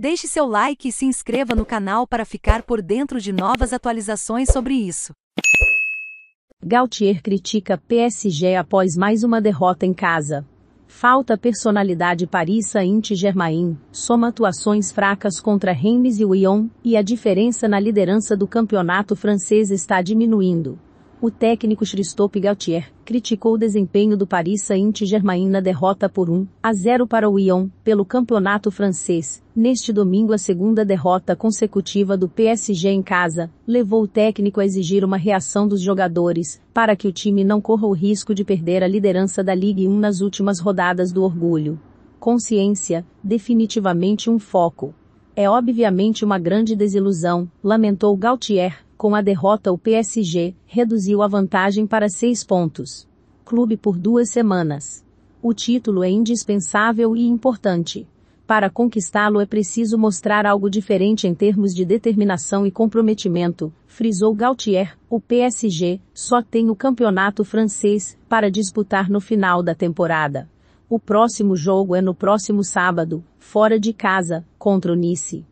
Deixe seu like e se inscreva no canal para ficar por dentro de novas atualizações sobre isso. Gautier critica PSG após mais uma derrota em casa. Falta personalidade Paris Saint-Germain, soma atuações fracas contra Reims e Lyon, e a diferença na liderança do campeonato francês está diminuindo. O técnico Christophe Gaultier criticou o desempenho do Paris Saint-Germain na derrota por 1 a 0 para o Lyon pelo campeonato francês. Neste domingo, a segunda derrota consecutiva do PSG em casa levou o técnico a exigir uma reação dos jogadores para que o time não corra o risco de perder a liderança da Ligue 1 nas últimas rodadas do orgulho. Consciência, definitivamente um foco. É obviamente uma grande desilusão, lamentou Gaultier com a derrota, o PSG reduziu a vantagem para seis pontos. Clube por duas semanas. O título é indispensável e importante. Para conquistá-lo é preciso mostrar algo diferente em termos de determinação e comprometimento, frisou Gaultier. O PSG só tem o campeonato francês para disputar no final da temporada. O próximo jogo é no próximo sábado, fora de casa, contra o Nice.